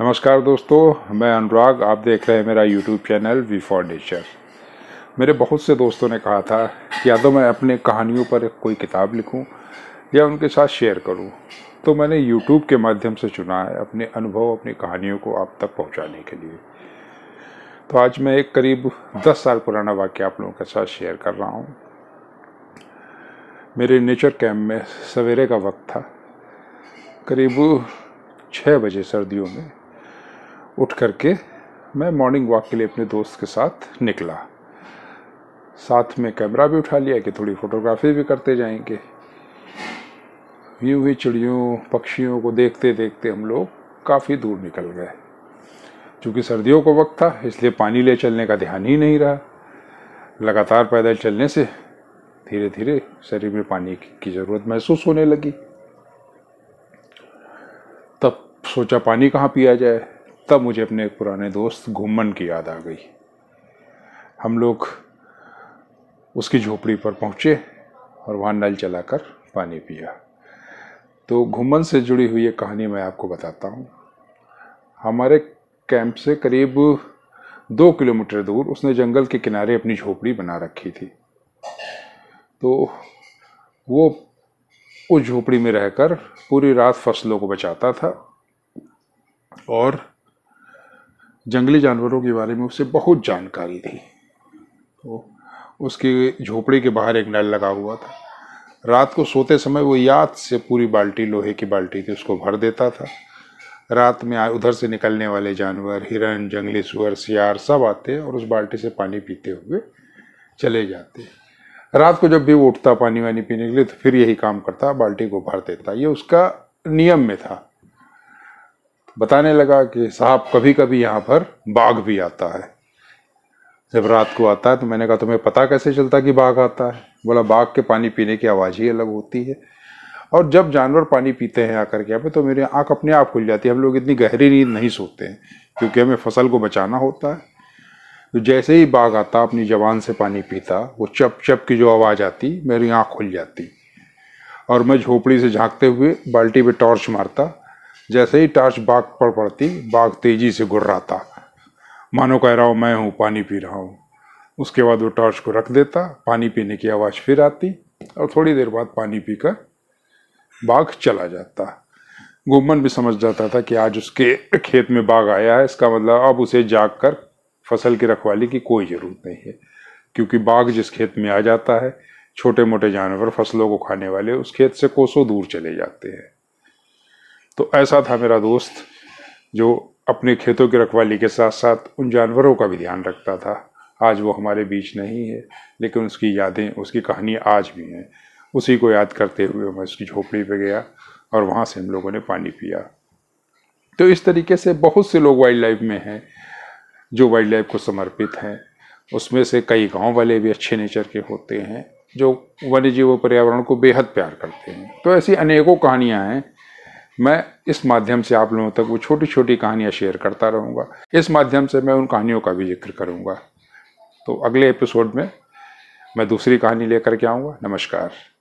नमस्कार दोस्तों मैं अनुराग आप देख रहे हैं मेरा YouTube channel we for nature मेरे बहुत से दोस्तों ने कहा था कि या तो मैं अपने कहानियों पर कोई किताब लिखूं या उनके साथ शेयर करूं तो मैंने यूट्यूब के माध्यम से चुना है अपने अनुभव अपनी कहानियों को आप तक पहुंचाने के लिए तो आज मैं एक करीब दस साल पुराना वाक्य आप लोगों के साथ शेयर कर रहा हूँ मेरे नेचर कैम्प में सवेरे का वक्त था करीब छः बजे सर्दियों में उठ करके मैं मॉर्निंग वॉक के लिए अपने दोस्त के साथ निकला साथ में कैमरा भी उठा लिया कि थोड़ी फोटोग्राफी भी करते जाएंगे यूं ही चिड़ियों पक्षियों को देखते देखते हम लोग काफ़ी दूर निकल गए चूँकि सर्दियों का वक्त था इसलिए पानी ले चलने का ध्यान ही नहीं रहा लगातार पैदल चलने से धीरे धीरे शरीर में पानी की ज़रूरत महसूस होने लगी तब सोचा पानी कहाँ पिया जाए तब मुझे अपने एक पुराने दोस्त घुमन की याद आ गई हम लोग उसकी झोपड़ी पर पहुँचे और वहाँ नल चलाकर पानी पिया तो घुमन से जुड़ी हुई ये कहानी मैं आपको बताता हूँ हमारे कैंप से करीब दो किलोमीटर दूर उसने जंगल के किनारे अपनी झोपड़ी बना रखी थी तो वो उस झोपड़ी में रहकर पूरी रात फसलों को बचाता था और जंगली जानवरों के बारे में उसे बहुत जानकारी थी तो उसके झोपड़ी के बाहर एक नल लगा हुआ था रात को सोते समय वो याद से पूरी बाल्टी लोहे की बाल्टी थी उसको भर देता था रात में उधर से निकलने वाले जानवर हिरण जंगली सुअर सियार सब आते और उस बाल्टी से पानी पीते हुए चले जाते रात को जब भी वो उठता पानी वानी पीने के लिए तो फिर यही काम करता बाल्टी को भर देता ये उसका नियम में था बताने लगा कि साहब कभी कभी यहाँ पर बाघ भी आता है जब रात को आता है तो मैंने कहा तुम्हें पता कैसे चलता कि बाघ आता है बोला बाघ के पानी पीने की आवाज़ ही अलग होती है और जब जानवर पानी पीते हैं आकर के यहाँ पे तो मेरी आँख अपने आप खुल जाती है हम लोग इतनी गहरी नींद नहीं सोते हैं क्योंकि हमें फसल को बचाना होता है तो जैसे ही बाघ आता अपनी जवान से पानी पीता वो चप चप की जो आवाज़ आती मेरी आँख खुल जाती और मैं झोपड़ी से झांकते हुए बाल्टी पे टॉर्च मारता जैसे ही टार्च बाघ पर पड़ती बाघ तेजी से था मानो कह रहा हूँ मैं हूँ पानी पी रहा हूँ उसके बाद वो टॉर्च को रख देता पानी पीने की आवाज़ फिर आती और थोड़ी देर बाद पानी पीकर बाघ चला जाता गुमन भी समझ जाता था कि आज उसके खेत में बाघ आया है इसका मतलब अब उसे जाग कर फसल की रखवाली की कोई ज़रूरत नहीं है क्योंकि बाघ जिस खेत में आ जाता है छोटे मोटे जानवर फसलों को खाने वाले उस खेत से कोसों दूर चले जाते हैं तो ऐसा था मेरा दोस्त जो अपने खेतों की रखवाली के साथ साथ उन जानवरों का भी ध्यान रखता था आज वो हमारे बीच नहीं है लेकिन उसकी यादें उसकी कहानी आज भी हैं उसी को याद करते हुए मैं उसकी झोपड़ी पे गया और वहाँ से हम लोगों ने पानी पिया तो इस तरीके से बहुत से लोग वाइल्ड लाइफ में हैं जो वाइल्ड लाइफ को समर्पित हैं उसमें से कई गांव वाले भी अच्छे नेचर के होते हैं जो वन्य जीव पर्यावरण को बेहद प्यार करते हैं तो ऐसी अनेकों कहानियाँ हैं मैं इस माध्यम से आप लोगों तक वो छोटी छोटी कहानियाँ शेयर करता रहूँगा इस माध्यम से मैं उन कहानियों का भी जिक्र करूँगा तो अगले एपिसोड में मैं दूसरी कहानी लेकर के आऊँगा नमस्कार